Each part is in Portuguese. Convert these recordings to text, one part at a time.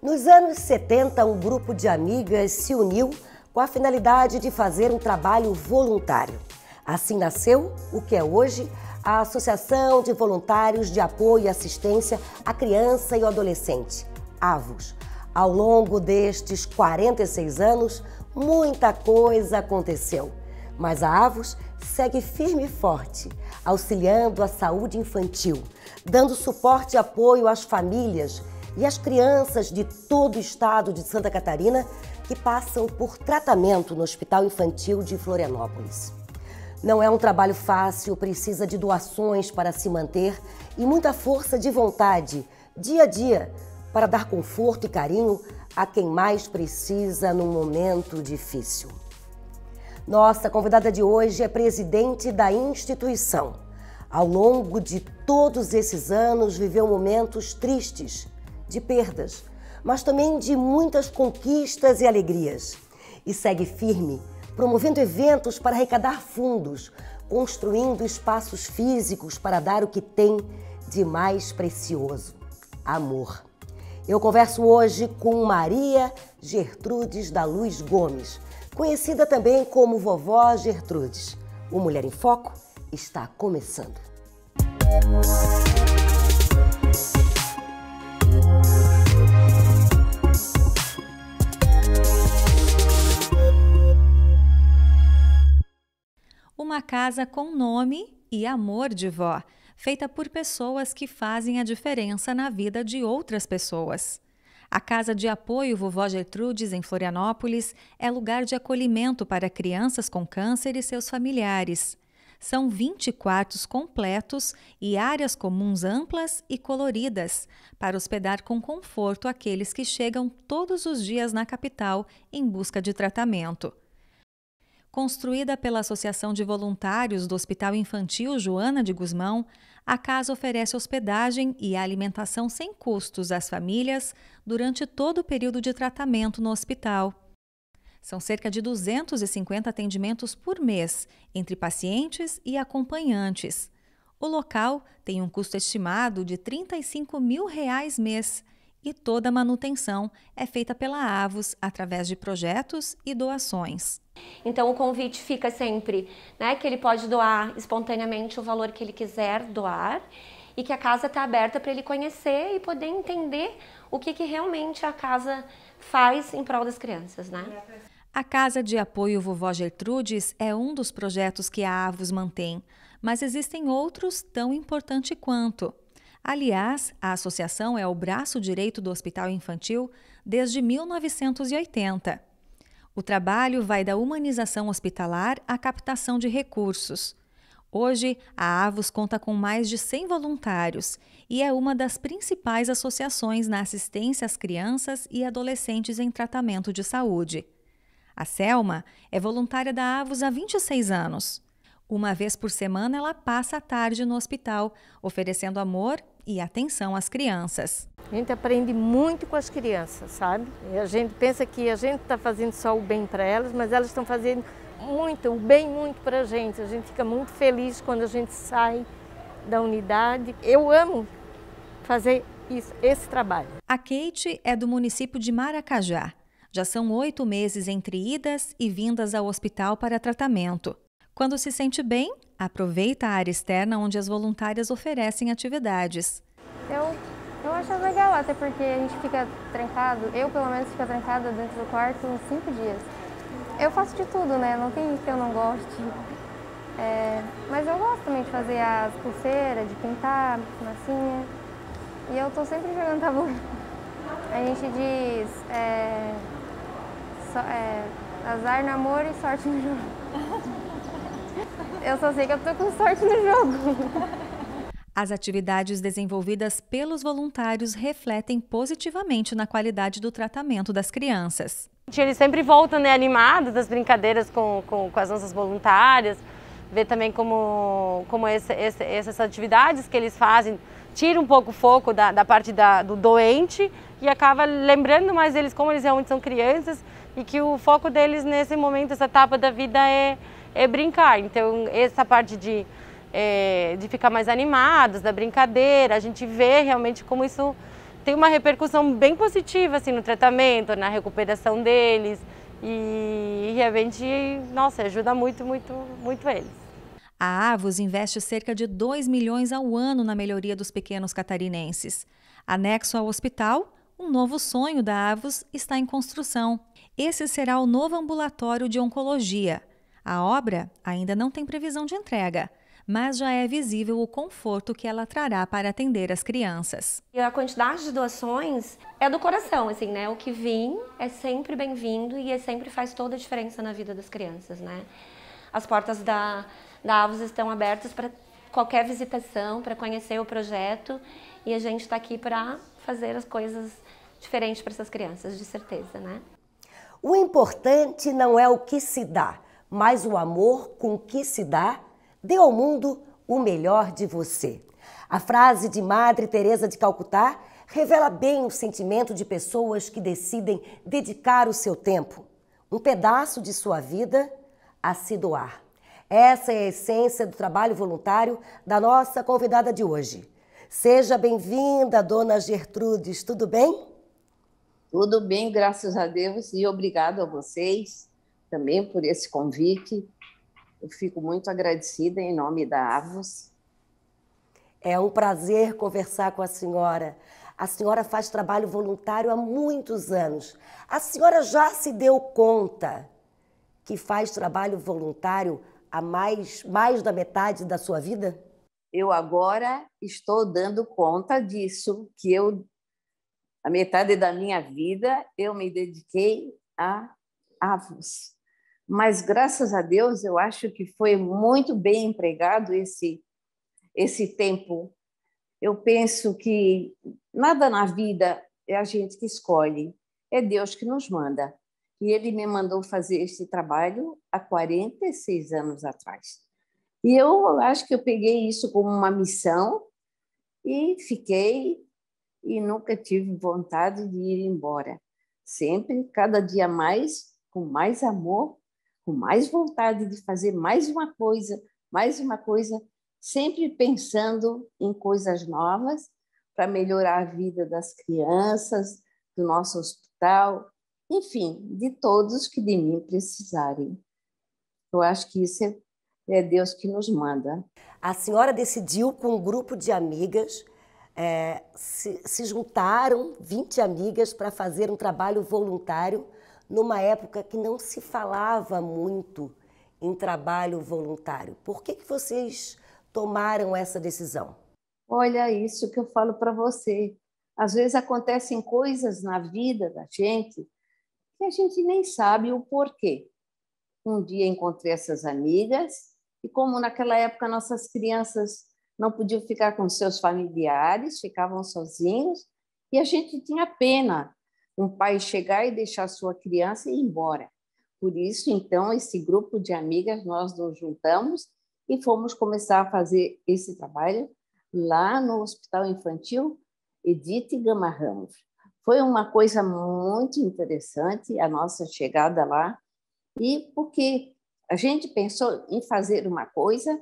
Nos anos 70, um grupo de amigas se uniu com a finalidade de fazer um trabalho voluntário. Assim nasceu o que é hoje a Associação de Voluntários de Apoio e Assistência à Criança e ao Adolescente, AVOS. Ao longo destes 46 anos, muita coisa aconteceu, mas a AVOS segue firme e forte, auxiliando a saúde infantil, dando suporte e apoio às famílias e as crianças de todo o estado de Santa Catarina que passam por tratamento no Hospital Infantil de Florianópolis. Não é um trabalho fácil, precisa de doações para se manter e muita força de vontade, dia a dia, para dar conforto e carinho a quem mais precisa num momento difícil. Nossa convidada de hoje é presidente da instituição. Ao longo de todos esses anos, viveu momentos tristes, de perdas, mas também de muitas conquistas e alegrias. E segue firme, promovendo eventos para arrecadar fundos, construindo espaços físicos para dar o que tem de mais precioso: amor. Eu converso hoje com Maria Gertrudes da Luz Gomes, conhecida também como Vovó Gertrudes. O Mulher em Foco está começando. Música uma casa com nome e amor de vó, feita por pessoas que fazem a diferença na vida de outras pessoas. A Casa de Apoio Vovó Gertrudes, em Florianópolis, é lugar de acolhimento para crianças com câncer e seus familiares. São 20 quartos completos e áreas comuns amplas e coloridas, para hospedar com conforto aqueles que chegam todos os dias na capital em busca de tratamento construída pela Associação de Voluntários do Hospital Infantil Joana de Guzmão, a casa oferece hospedagem e alimentação sem custos às famílias durante todo o período de tratamento no hospital. São cerca de 250 atendimentos por mês, entre pacientes e acompanhantes. O local tem um custo estimado de R$ 35 mil reais mês e toda a manutenção é feita pela Avos através de projetos e doações. Então o convite fica sempre, né, que ele pode doar espontaneamente o valor que ele quiser doar e que a casa está aberta para ele conhecer e poder entender o que, que realmente a casa faz em prol das crianças, né? A Casa de Apoio Vovó Gertrudes é um dos projetos que a Avos mantém, mas existem outros tão importantes quanto. Aliás, a associação é o braço direito do Hospital Infantil desde 1980. O trabalho vai da humanização hospitalar à captação de recursos. Hoje, a AVOS conta com mais de 100 voluntários e é uma das principais associações na assistência às crianças e adolescentes em tratamento de saúde. A Selma é voluntária da AVOS há 26 anos. Uma vez por semana, ela passa a tarde no hospital, oferecendo amor e atenção às crianças. A gente aprende muito com as crianças, sabe? E a gente pensa que a gente está fazendo só o bem para elas, mas elas estão fazendo muito, o bem muito para a gente. A gente fica muito feliz quando a gente sai da unidade. Eu amo fazer isso, esse trabalho. A Kate é do município de Maracajá. Já são oito meses entre idas e vindas ao hospital para tratamento. Quando se sente bem, aproveita a área externa onde as voluntárias oferecem atividades. Eu, eu acho legal, até porque a gente fica trancado, eu pelo menos fico trancada dentro do quarto uns cinco dias. Eu faço de tudo, né? Não tem que eu não goste. É, mas eu gosto também de fazer as pulseiras, de pintar, massinha. E eu tô sempre jogando tabu. A gente diz é, so, é, azar, e sorte no jogo. Eu só sei que eu tô com sorte no jogo. As atividades desenvolvidas pelos voluntários refletem positivamente na qualidade do tratamento das crianças. Eles sempre voltam né, animados das brincadeiras com, com, com as nossas voluntárias, ver também como, como esse, esse, essas atividades que eles fazem tiram um pouco o foco da, da parte da, do doente e acaba lembrando mais eles como eles realmente são crianças e que o foco deles nesse momento, essa etapa da vida é é brincar. Então, essa parte de, é, de ficar mais animados, da brincadeira, a gente vê realmente como isso tem uma repercussão bem positiva assim, no tratamento, na recuperação deles. E realmente, nossa, ajuda muito, muito, muito eles. A Avos investe cerca de 2 milhões ao ano na melhoria dos pequenos catarinenses. Anexo ao hospital, um novo sonho da Avos está em construção. Esse será o novo ambulatório de oncologia, a obra ainda não tem previsão de entrega, mas já é visível o conforto que ela trará para atender as crianças. E a quantidade de doações é do coração, assim, né? O que vem é sempre bem-vindo e é sempre faz toda a diferença na vida das crianças, né? As portas da, da Avos estão abertas para qualquer visitação, para conhecer o projeto e a gente está aqui para fazer as coisas diferentes para essas crianças, de certeza, né? O importante não é o que se dá, mas o amor com que se dá, dê ao mundo o melhor de você. A frase de Madre Teresa de Calcutá revela bem o sentimento de pessoas que decidem dedicar o seu tempo, um pedaço de sua vida, a se doar. Essa é a essência do trabalho voluntário da nossa convidada de hoje. Seja bem-vinda, dona Gertrudes, tudo bem? Tudo bem, graças a Deus e obrigado a vocês também por esse convite. Eu fico muito agradecida em nome da Avos. É um prazer conversar com a senhora. A senhora faz trabalho voluntário há muitos anos. A senhora já se deu conta que faz trabalho voluntário há mais, mais da metade da sua vida? Eu agora estou dando conta disso, que eu, a metade da minha vida, eu me dediquei a avos mas graças a Deus eu acho que foi muito bem empregado esse esse tempo. Eu penso que nada na vida é a gente que escolhe, é Deus que nos manda. E ele me mandou fazer este trabalho há 46 anos atrás. E eu acho que eu peguei isso como uma missão e fiquei e nunca tive vontade de ir embora. Sempre, cada dia mais, com mais amor com mais vontade de fazer mais uma coisa, mais uma coisa, sempre pensando em coisas novas para melhorar a vida das crianças, do nosso hospital, enfim, de todos que de mim precisarem. Eu acho que isso é, é Deus que nos manda. A senhora decidiu com um grupo de amigas. É, se, se juntaram 20 amigas para fazer um trabalho voluntário numa época que não se falava muito em trabalho voluntário. Por que, que vocês tomaram essa decisão? Olha, é isso que eu falo para você. Às vezes acontecem coisas na vida da gente que a gente nem sabe o porquê. Um dia encontrei essas amigas, e como naquela época nossas crianças não podiam ficar com seus familiares, ficavam sozinhos, e a gente tinha pena um pai chegar e deixar sua criança e ir embora. Por isso, então, esse grupo de amigas, nós nos juntamos e fomos começar a fazer esse trabalho lá no Hospital Infantil Edith Gama Ramos. Foi uma coisa muito interessante a nossa chegada lá, e porque a gente pensou em fazer uma coisa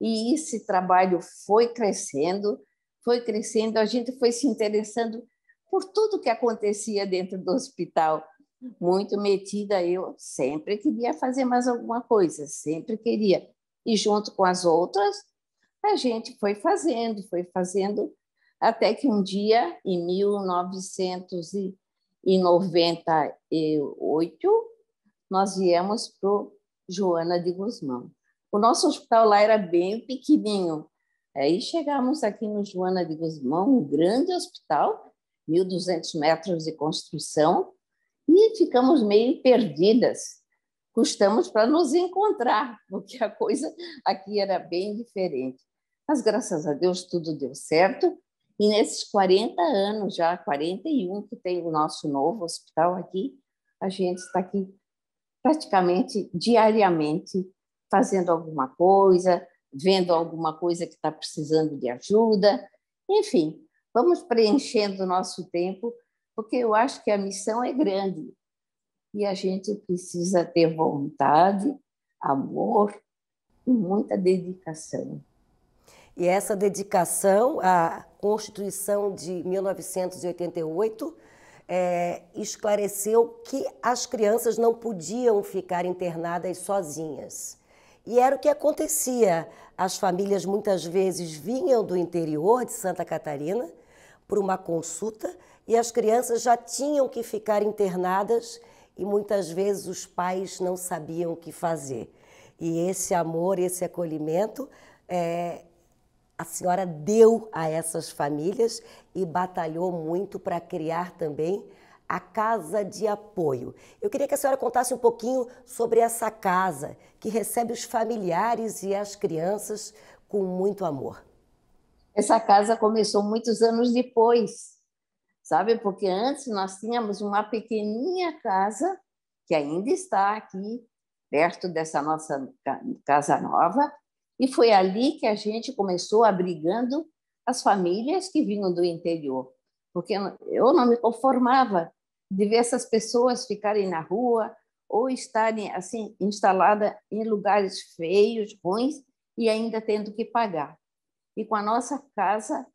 e esse trabalho foi crescendo, foi crescendo, a gente foi se interessando por tudo que acontecia dentro do hospital. Muito metida, eu sempre queria fazer mais alguma coisa, sempre queria. E junto com as outras, a gente foi fazendo, foi fazendo, até que um dia, em 1998, nós viemos para Joana de Guzmão. O nosso hospital lá era bem pequenininho. Aí chegamos aqui no Joana de Guzmão, um grande hospital, 1.200 metros de construção, e ficamos meio perdidas. Custamos para nos encontrar, porque a coisa aqui era bem diferente. Mas graças a Deus tudo deu certo. E nesses 40 anos, já 41 que tem o nosso novo hospital aqui, a gente está aqui praticamente diariamente fazendo alguma coisa, vendo alguma coisa que está precisando de ajuda. Enfim, Vamos preenchendo o nosso tempo, porque eu acho que a missão é grande e a gente precisa ter vontade, amor e muita dedicação. E essa dedicação, a Constituição de 1988 é, esclareceu que as crianças não podiam ficar internadas sozinhas. E era o que acontecia. As famílias muitas vezes vinham do interior de Santa Catarina por uma consulta e as crianças já tinham que ficar internadas e muitas vezes os pais não sabiam o que fazer. E esse amor, esse acolhimento, é, a senhora deu a essas famílias e batalhou muito para criar também a casa de apoio. Eu queria que a senhora contasse um pouquinho sobre essa casa que recebe os familiares e as crianças com muito amor. Essa casa começou muitos anos depois, sabe? Porque antes nós tínhamos uma pequeninha casa que ainda está aqui perto dessa nossa casa nova, e foi ali que a gente começou abrigando as famílias que vinham do interior, porque eu não me conformava de ver essas pessoas ficarem na rua ou estarem assim instaladas em lugares feios, ruins e ainda tendo que pagar e com a nossa casa,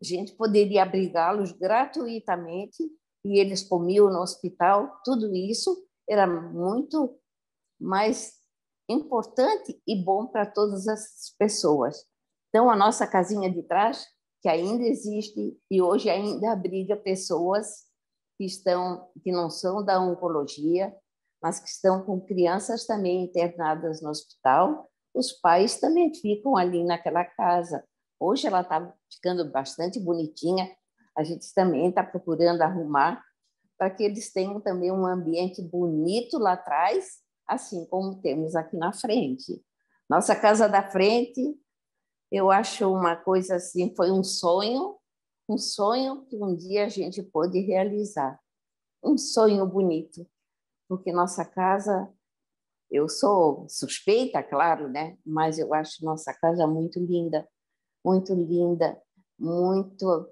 a gente poderia abrigá-los gratuitamente e eles comiam no hospital. Tudo isso era muito mais importante e bom para todas as pessoas. Então, a nossa casinha de trás, que ainda existe e hoje ainda abriga pessoas que estão que não são da oncologia, mas que estão com crianças também internadas no hospital os pais também ficam ali naquela casa. Hoje ela está ficando bastante bonitinha, a gente também está procurando arrumar para que eles tenham também um ambiente bonito lá atrás, assim como temos aqui na frente. Nossa casa da frente, eu acho uma coisa assim, foi um sonho, um sonho que um dia a gente pôde realizar. Um sonho bonito, porque nossa casa eu sou suspeita, claro, né? Mas eu acho nossa casa muito linda, muito linda, muito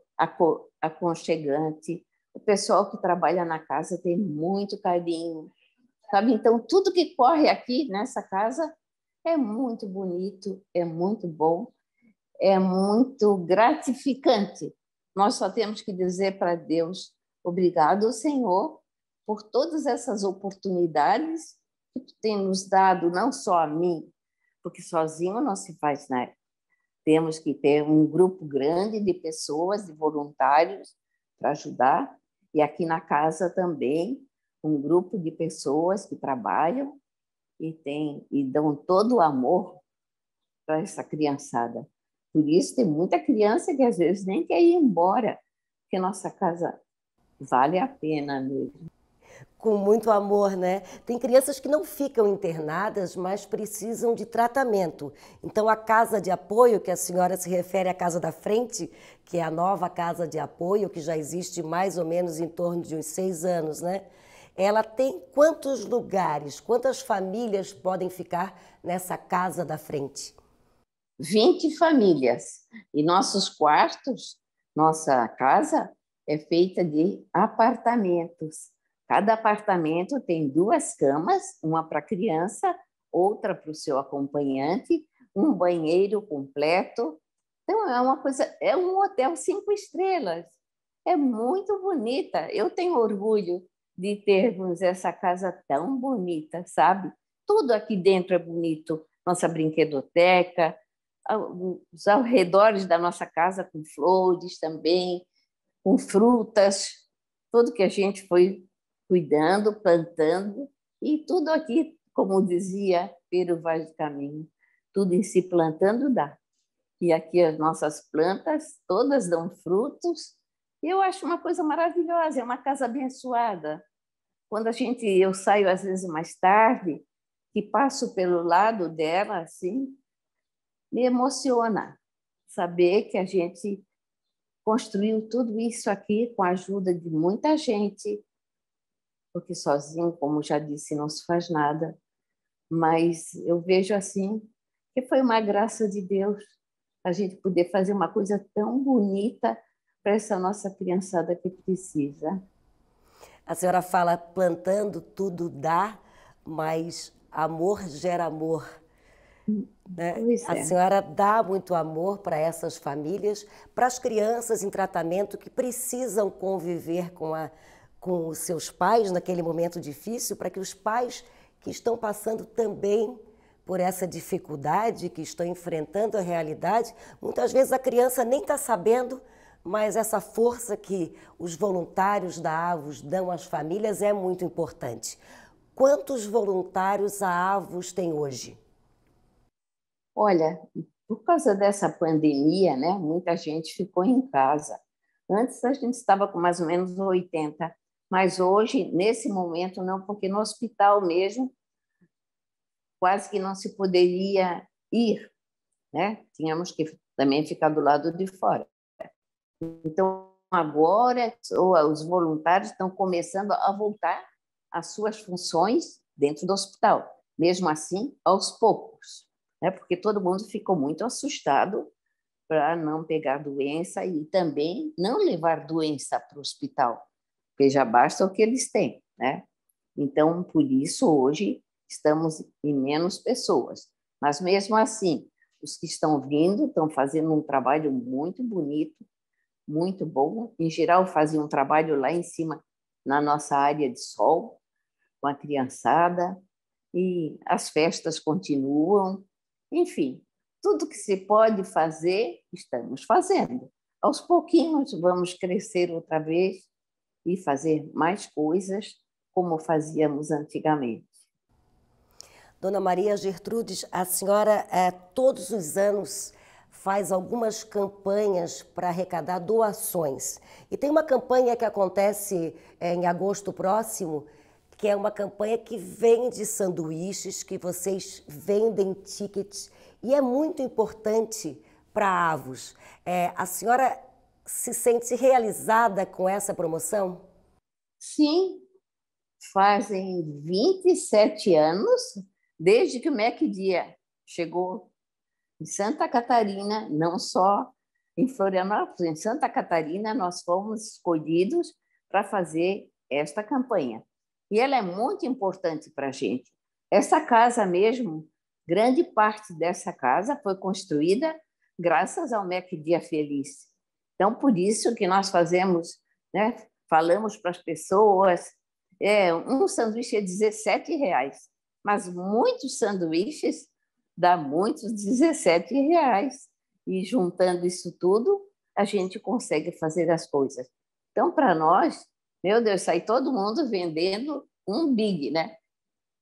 aconchegante. O pessoal que trabalha na casa tem muito carinho, sabe? Então, tudo que corre aqui nessa casa é muito bonito, é muito bom, é muito gratificante. Nós só temos que dizer para Deus: obrigado, Senhor, por todas essas oportunidades que tu tem nos dado, não só a mim, porque sozinho não se faz nada. Temos que ter um grupo grande de pessoas, de voluntários, para ajudar, e aqui na casa também, um grupo de pessoas que trabalham e, tem, e dão todo o amor para essa criançada. Por isso, tem muita criança que às vezes nem quer ir embora, porque nossa casa vale a pena mesmo com muito amor, né? Tem crianças que não ficam internadas, mas precisam de tratamento. Então, a casa de apoio, que a senhora se refere à casa da frente, que é a nova casa de apoio, que já existe mais ou menos em torno de uns seis anos, né? Ela tem quantos lugares, quantas famílias podem ficar nessa casa da frente? 20 famílias. E nossos quartos, nossa casa, é feita de apartamentos Cada apartamento tem duas camas, uma para criança, outra para o seu acompanhante, um banheiro completo. Então é uma coisa, é um hotel cinco estrelas. É muito bonita. Eu tenho orgulho de termos essa casa tão bonita, sabe? Tudo aqui dentro é bonito. Nossa brinquedoteca, os arredores da nossa casa com flores também, com frutas, tudo que a gente foi cuidando, plantando, e tudo aqui, como dizia Pedro Vaz de Caminho, tudo em se si plantando dá. E aqui as nossas plantas todas dão frutos. Eu acho uma coisa maravilhosa, é uma casa abençoada. Quando a gente, eu saio às vezes mais tarde, e passo pelo lado dela, assim, me emociona saber que a gente construiu tudo isso aqui com a ajuda de muita gente, porque sozinho, como já disse, não se faz nada. Mas eu vejo assim que foi uma graça de Deus a gente poder fazer uma coisa tão bonita para essa nossa criançada que precisa. A senhora fala plantando tudo dá, mas amor gera amor. Né? É. A senhora dá muito amor para essas famílias, para as crianças em tratamento que precisam conviver com a com os seus pais naquele momento difícil, para que os pais que estão passando também por essa dificuldade, que estão enfrentando a realidade, muitas vezes a criança nem está sabendo, mas essa força que os voluntários da AVOS dão às famílias é muito importante. Quantos voluntários a AVOS tem hoje? Olha, por causa dessa pandemia, né, muita gente ficou em casa. Antes a gente estava com mais ou menos 80 mas hoje, nesse momento, não, porque no hospital mesmo quase que não se poderia ir, né? Tínhamos que também ficar do lado de fora. Então, agora ah, os voluntários estão começando a voltar às suas funções dentro do hospital, mesmo assim, aos poucos, né? Porque todo mundo ficou muito assustado para não pegar doença e também não levar doença para o hospital, porque já basta o que eles têm, né? Então, por isso, hoje, estamos em menos pessoas. Mas, mesmo assim, os que estão vindo estão fazendo um trabalho muito bonito, muito bom. Em geral, fazem um trabalho lá em cima, na nossa área de sol, com a criançada, e as festas continuam. Enfim, tudo que se pode fazer, estamos fazendo. Aos pouquinhos, vamos crescer outra vez e fazer mais coisas como fazíamos antigamente. Dona Maria Gertrudes, a senhora eh, todos os anos faz algumas campanhas para arrecadar doações. E tem uma campanha que acontece eh, em agosto próximo, que é uma campanha que vende sanduíches, que vocês vendem tickets, e é muito importante para avos. É, a senhora se sente realizada com essa promoção? Sim, fazem 27 anos desde que o MEC Dia chegou em Santa Catarina, não só em Florianópolis, em Santa Catarina nós fomos escolhidos para fazer esta campanha. E ela é muito importante para a gente. Essa casa mesmo, grande parte dessa casa foi construída graças ao MEC Dia Feliz. Então, por isso que nós fazemos, né, falamos para as pessoas, é, um sanduíche é 17 reais, mas muitos sanduíches dá muitos 17 reais. E juntando isso tudo, a gente consegue fazer as coisas. Então, para nós, meu Deus, sai todo mundo vendendo um big, né?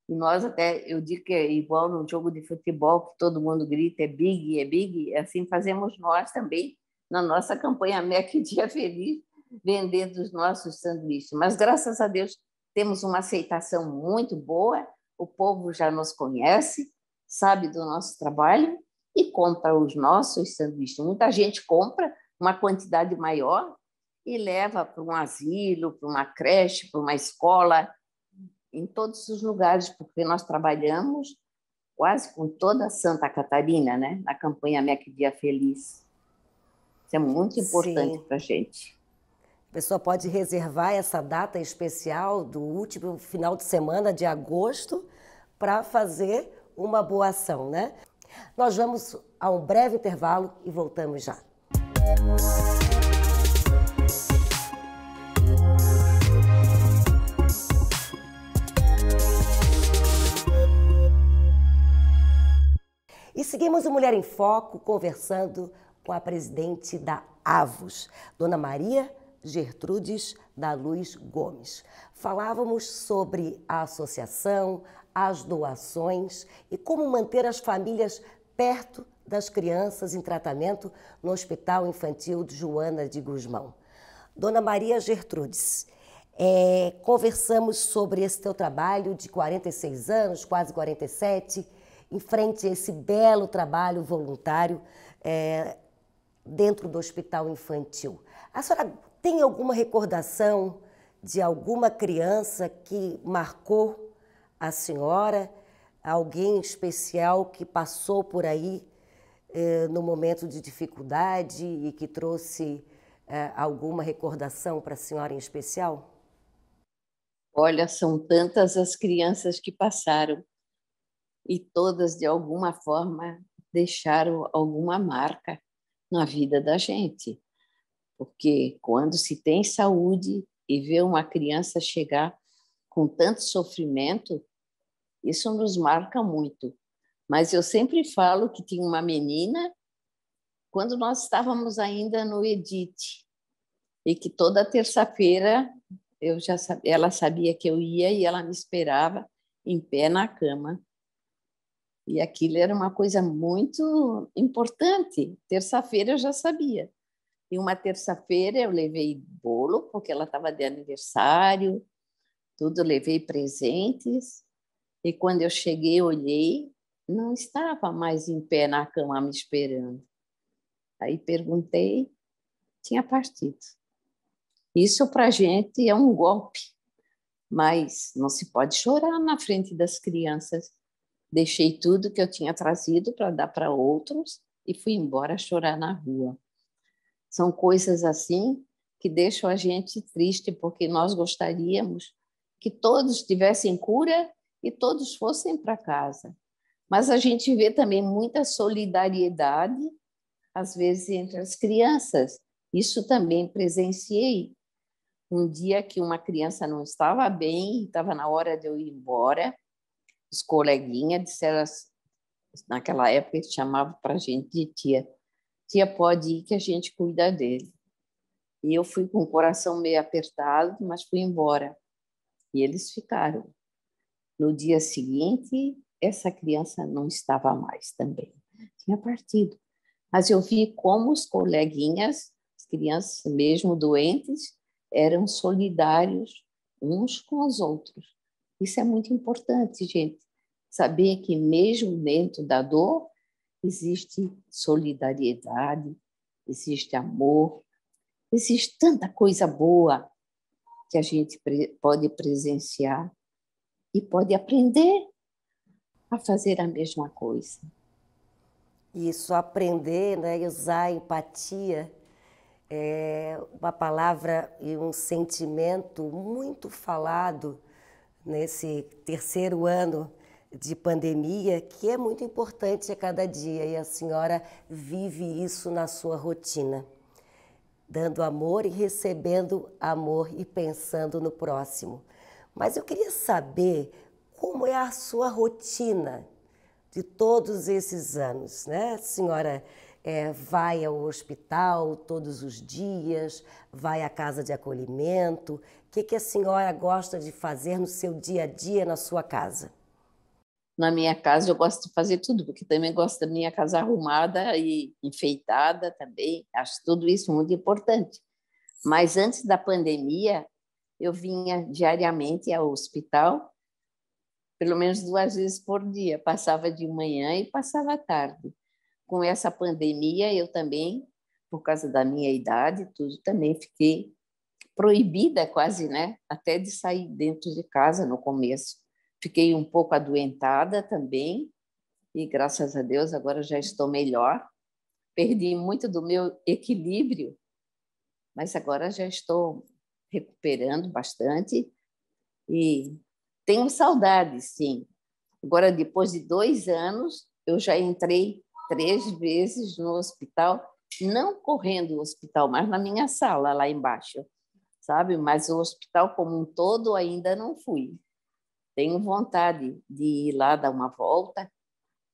E nós até, eu digo que é igual num jogo de futebol que todo mundo grita, é big, é big, é assim fazemos nós também na nossa campanha MEC Dia Feliz, vendendo os nossos sanduíches. Mas, graças a Deus, temos uma aceitação muito boa, o povo já nos conhece, sabe do nosso trabalho e compra os nossos sanduíches. Muita gente compra uma quantidade maior e leva para um asilo, para uma creche, para uma escola, em todos os lugares, porque nós trabalhamos quase com toda Santa Catarina, né? na campanha MEC Dia Feliz. Isso é muito importante para a gente. A pessoa pode reservar essa data especial do último final de semana de agosto para fazer uma boa ação, né? Nós vamos a um breve intervalo e voltamos já. E seguimos o Mulher em Foco conversando com a presidente da AVOS, Dona Maria Gertrudes da Luz Gomes. Falávamos sobre a associação, as doações e como manter as famílias perto das crianças em tratamento no Hospital Infantil de Joana de Guzmão. Dona Maria Gertrudes, é, conversamos sobre esse teu trabalho de 46 anos, quase 47, em frente a esse belo trabalho voluntário é, dentro do hospital infantil. A senhora tem alguma recordação de alguma criança que marcou a senhora, alguém especial que passou por aí eh, no momento de dificuldade e que trouxe eh, alguma recordação para a senhora em especial? Olha, são tantas as crianças que passaram e todas, de alguma forma, deixaram alguma marca na vida da gente. Porque quando se tem saúde e vê uma criança chegar com tanto sofrimento, isso nos marca muito. Mas eu sempre falo que tinha uma menina, quando nós estávamos ainda no Edite, e que toda terça-feira eu já sabia, ela sabia que eu ia e ela me esperava em pé na cama e aquilo era uma coisa muito importante. Terça-feira eu já sabia. E uma terça-feira eu levei bolo, porque ela estava de aniversário, tudo, levei presentes. E quando eu cheguei, olhei, não estava mais em pé na cama me esperando. Aí perguntei, tinha partido. Isso para a gente é um golpe, mas não se pode chorar na frente das crianças Deixei tudo que eu tinha trazido para dar para outros e fui embora chorar na rua. São coisas assim que deixam a gente triste, porque nós gostaríamos que todos tivessem cura e todos fossem para casa. Mas a gente vê também muita solidariedade, às vezes, entre as crianças. Isso também presenciei. Um dia que uma criança não estava bem, estava na hora de eu ir embora, os coleguinhas disseram, naquela época eles chamavam para a gente de tia, tia pode ir que a gente cuida dele. E eu fui com o coração meio apertado, mas fui embora. E eles ficaram. No dia seguinte, essa criança não estava mais também. Tinha partido. Mas eu vi como os coleguinhas, as crianças mesmo doentes, eram solidários uns com os outros. Isso é muito importante, gente. Saber que mesmo dentro da dor existe solidariedade, existe amor, existe tanta coisa boa que a gente pode presenciar e pode aprender a fazer a mesma coisa. Isso, aprender né, usar a empatia é uma palavra e um sentimento muito falado nesse terceiro ano de pandemia, que é muito importante a cada dia e a senhora vive isso na sua rotina, dando amor e recebendo amor e pensando no próximo. Mas eu queria saber como é a sua rotina de todos esses anos, né, senhora? é, vai ao hospital todos os dias, vai à casa de acolhimento? O que, que a senhora gosta de fazer no seu dia a dia na sua casa? na minha casa eu gosto de fazer tudo, porque também gosto da minha casa arrumada e enfeitada também. Acho tudo isso muito importante. Mas antes da pandemia, eu vinha diariamente ao hospital, pelo menos duas vezes por dia. Passava de manhã e passava à tarde com essa pandemia, eu também, por causa da minha idade, tudo também fiquei proibida quase, né? Até de sair dentro de casa no começo. Fiquei um pouco adoentada também, e graças a Deus agora já estou melhor. Perdi muito do meu equilíbrio, mas agora já estou recuperando bastante e tenho saudade, sim. Agora, depois de dois anos, eu já entrei três vezes no hospital, não correndo o hospital, mas na minha sala lá embaixo, sabe? Mas o hospital como um todo ainda não fui. Tenho vontade de ir lá dar uma volta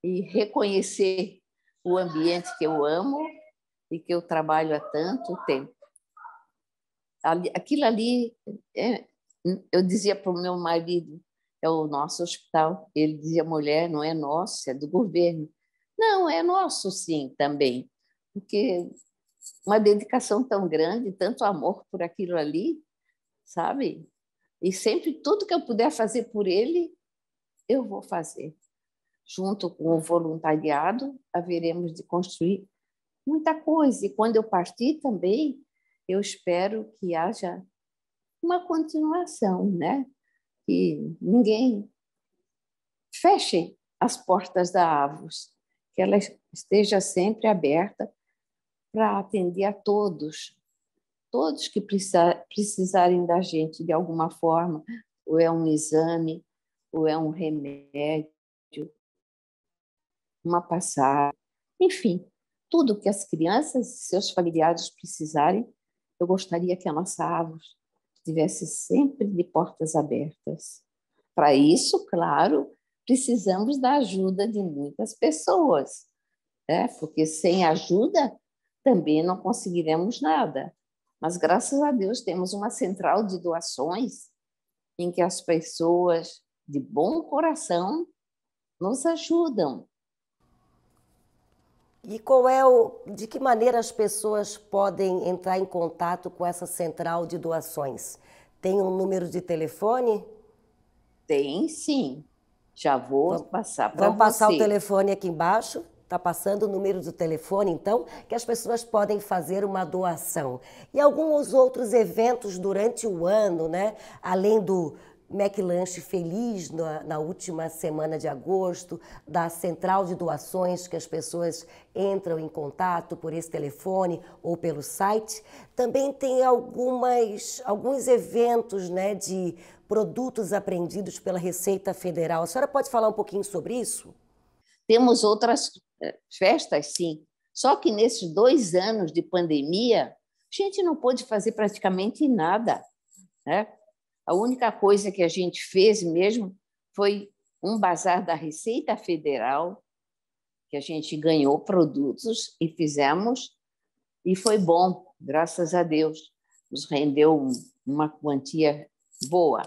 e reconhecer o ambiente que eu amo e que eu trabalho há tanto tempo. Aquilo ali, é, eu dizia para o meu marido, é o nosso hospital. Ele dizia, mulher, não é nosso, é do governo. Não, é nosso sim também, porque uma dedicação tão grande, tanto amor por aquilo ali, sabe? E sempre tudo que eu puder fazer por ele, eu vou fazer. Junto com o voluntariado, haveremos de construir muita coisa. E quando eu partir também, eu espero que haja uma continuação, né? Que ninguém feche as portas da Avos, que ela esteja sempre aberta para atender a todos, todos que precisarem da gente de alguma forma, ou é um exame, ou é um remédio, uma passagem, enfim, tudo que as crianças e seus familiares precisarem, eu gostaria que a nossa árvore estivesse sempre de portas abertas. Para isso, claro, precisamos da ajuda de muitas pessoas, né? porque sem ajuda também não conseguiremos nada. Mas graças a Deus temos uma central de doações em que as pessoas de bom coração nos ajudam. E qual é o, de que maneira as pessoas podem entrar em contato com essa central de doações? Tem um número de telefone? Tem, sim. Já vou vamos, passar para você. Vamos passar o telefone aqui embaixo. Está passando o número do telefone, então, que as pessoas podem fazer uma doação. E alguns outros eventos durante o ano, né? Além do, McLanche Feliz na, na, última semana de agosto, da central de doações que as pessoas entram em contato por esse telefone ou pelo site. Também tem algumas, alguns eventos né, de produtos apreendidos pela Receita Federal. A senhora pode falar um pouquinho sobre isso? Temos outras eh, festas, sim. Só que nesses dois anos de pandemia, a gente não pôde fazer praticamente nada. Né? A única coisa que a gente fez mesmo foi um bazar da Receita Federal, que a gente ganhou produtos e fizemos, e foi bom, graças a Deus. Nos rendeu uma quantia boa,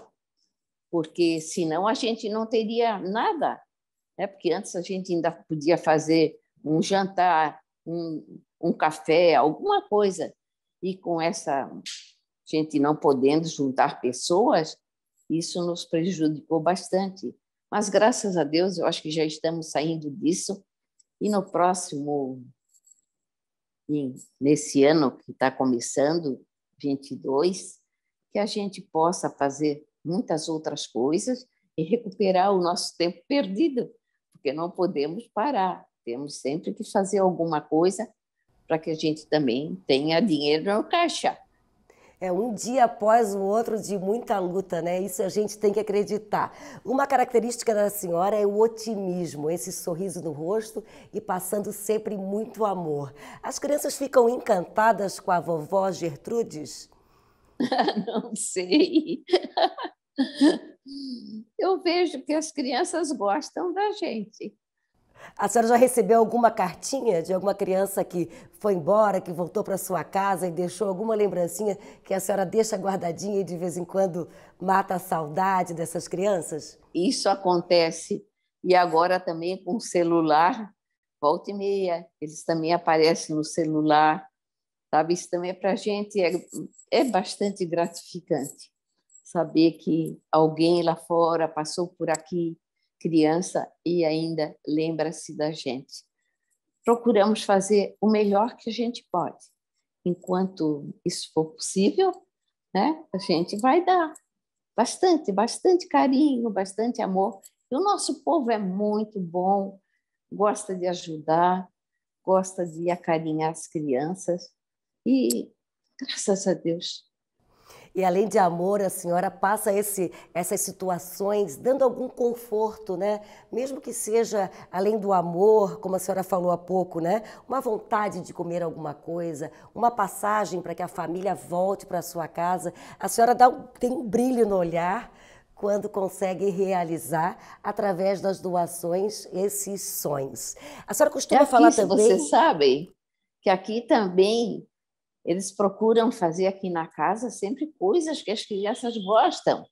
porque senão a gente não teria nada, né? porque antes a gente ainda podia fazer um jantar, um, um café, alguma coisa. E com essa gente não podendo juntar pessoas, isso nos prejudicou bastante. Mas graças a Deus, eu acho que já estamos saindo disso. E no próximo, nesse ano que está começando, 22, que a gente possa fazer muitas outras coisas e recuperar o nosso tempo perdido, porque não podemos parar. Temos sempre que fazer alguma coisa para que a gente também tenha dinheiro no caixa. É um dia após o outro de muita luta, né? Isso a gente tem que acreditar. Uma característica da senhora é o otimismo, esse sorriso no rosto e passando sempre muito amor. As crianças ficam encantadas com a vovó Gertrudes? Não sei. Eu vejo que as crianças gostam da gente. A senhora já recebeu alguma cartinha de alguma criança que foi embora, que voltou para sua casa e deixou alguma lembrancinha que a senhora deixa guardadinha e de vez em quando mata a saudade dessas crianças? Isso acontece. E agora também com o celular, volta e meia, eles também aparecem no celular. Sabe, isso também é para a gente é, é bastante gratificante saber que alguém lá fora passou por aqui criança e ainda lembra-se da gente. Procuramos fazer o melhor que a gente pode. Enquanto isso for possível, né, a gente vai dar bastante, bastante carinho, bastante amor. E o nosso povo é muito bom, gosta de ajudar, gosta de acarinhar as crianças. E, graças a Deus, e além de amor, a senhora passa esse, essas situações dando algum conforto, né? Mesmo que seja além do amor, como a senhora falou há pouco, né? Uma vontade de comer alguma coisa, uma passagem para que a família volte para sua casa. A senhora dá, tem um brilho no olhar quando consegue realizar através das doações esses sonhos. A senhora costuma falar também. também. Você sabe que aqui também eles procuram fazer aqui na casa sempre coisas que as crianças gostam.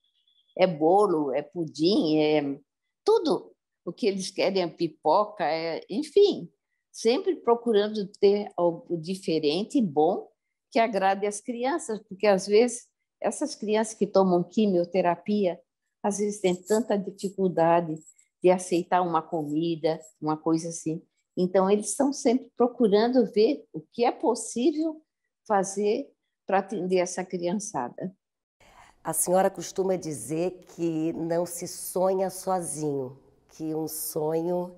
É bolo, é pudim, é tudo o que eles querem, é pipoca, é... enfim, sempre procurando ter algo diferente e bom que agrade as crianças, porque às vezes essas crianças que tomam quimioterapia, às vezes têm tanta dificuldade de aceitar uma comida, uma coisa assim. Então, eles estão sempre procurando ver o que é possível fazer para atender essa criançada. A senhora costuma dizer que não se sonha sozinho, que um sonho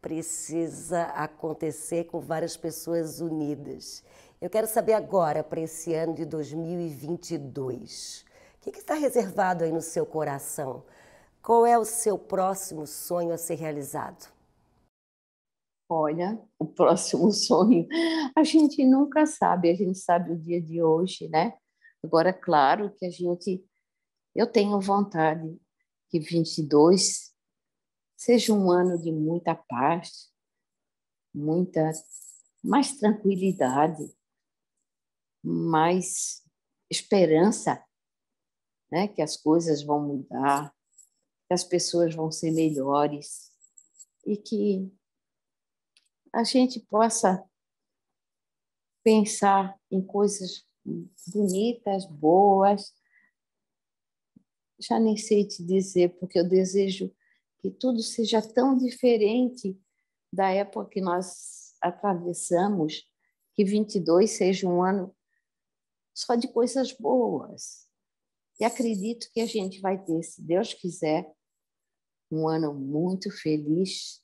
precisa acontecer com várias pessoas unidas. Eu quero saber agora, para esse ano de 2022, o que, que está reservado aí no seu coração? Qual é o seu próximo sonho a ser realizado? Olha, o próximo sonho. A gente nunca sabe, a gente sabe o dia de hoje, né? Agora, claro que a gente. Eu tenho vontade que 22 seja um ano de muita paz, muita mais tranquilidade, mais esperança, né? Que as coisas vão mudar, que as pessoas vão ser melhores e que a gente possa pensar em coisas bonitas, boas. Já nem sei te dizer, porque eu desejo que tudo seja tão diferente da época que nós atravessamos, que 22 seja um ano só de coisas boas. E acredito que a gente vai ter, se Deus quiser, um ano muito feliz,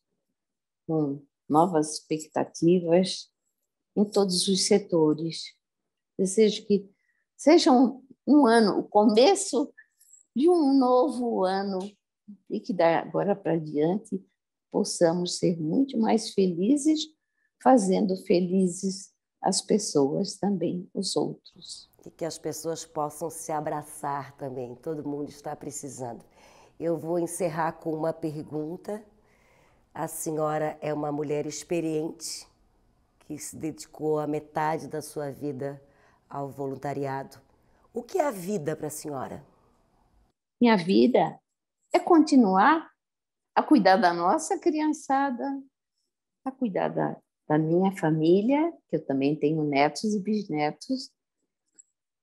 com novas expectativas em todos os setores. Desejo que seja um, um ano, o começo de um novo ano e que da agora para diante possamos ser muito mais felizes, fazendo felizes as pessoas também, os outros. E que as pessoas possam se abraçar também, todo mundo está precisando. Eu vou encerrar com uma pergunta a senhora é uma mulher experiente que se dedicou a metade da sua vida ao voluntariado. O que é a vida para a senhora? Minha vida é continuar a cuidar da nossa criançada, a cuidar da, da minha família, que eu também tenho netos e bisnetos,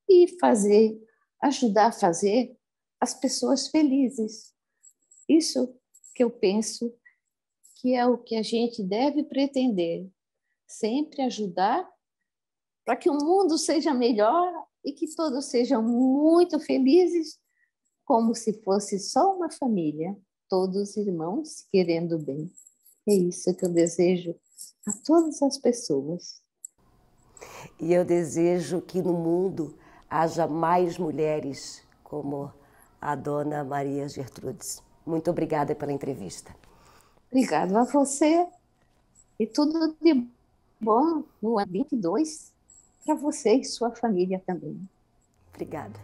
e fazer, ajudar a fazer as pessoas felizes. Isso que eu penso que é o que a gente deve pretender, sempre ajudar para que o mundo seja melhor e que todos sejam muito felizes, como se fosse só uma família, todos irmãos querendo bem. É isso que eu desejo a todas as pessoas. E eu desejo que no mundo haja mais mulheres como a dona Maria Gertrudes. Muito obrigada pela entrevista. Obrigado a você. E tudo de bom no ano 22 para você e sua família também. Obrigada.